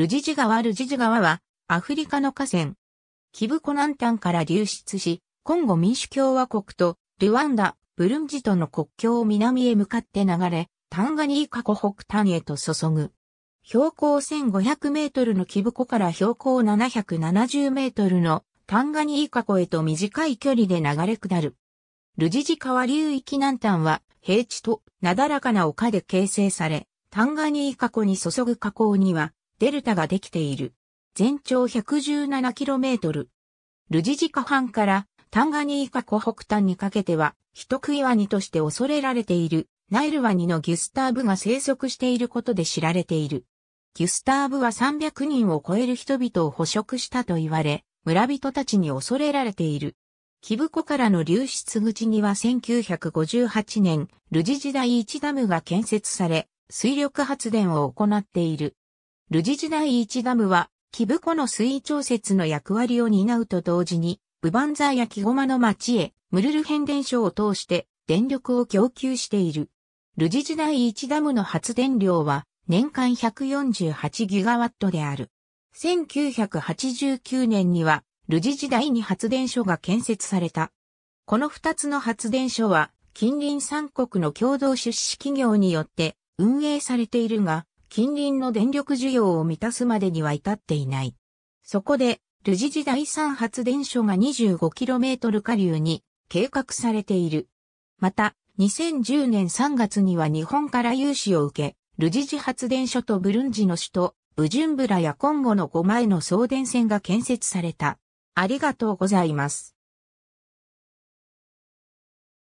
ルジジ川ルジジ川は、アフリカの河川。キブコ南端から流出し、コンゴ民主共和国と、ルワンダ、ブルンジとの国境を南へ向かって流れ、タンガニーカ湖北端へと注ぐ。標高1500メートルのキブコから標高770メートルのタンガニーカ湖へと短い距離で流れ下る。ルジジ川流域南端は平地となだらかな丘で形成され、タンガニーカ湖に注ぐ河口にはデルタができている。全長 117km。ルジジカ藩からタンガニーカ湖北端にかけては、人食いワニとして恐れられている、ナイルワニのギュスターブが生息していることで知られている。ギュスターブは300人を超える人々を捕食したと言われ、村人たちに恐れられている。キブ湖からの流出口には1958年、ルジ時代1ダムが建設され、水力発電を行っている。ルジ時代一ダムは、キブコの水位調節の役割を担うと同時に、ブバンザーや木ゴマの町へ、ムルル変電所を通して電力を供給している。ルジ時代一ダムの発電量は、年間148ギガワットである。1989年には、ルジ時代に発電所が建設された。この二つの発電所は、近隣三国の共同出資企業によって運営されているが、近隣の電力需要を満たすまでには至っていない。そこで、ルジジ第3発電所が 25km 下流に計画されている。また、2010年3月には日本から融資を受け、ルジジ発電所とブルンジの首都、ブジュンブラやコンゴの5枚の送電線が建設された。ありがとうございます。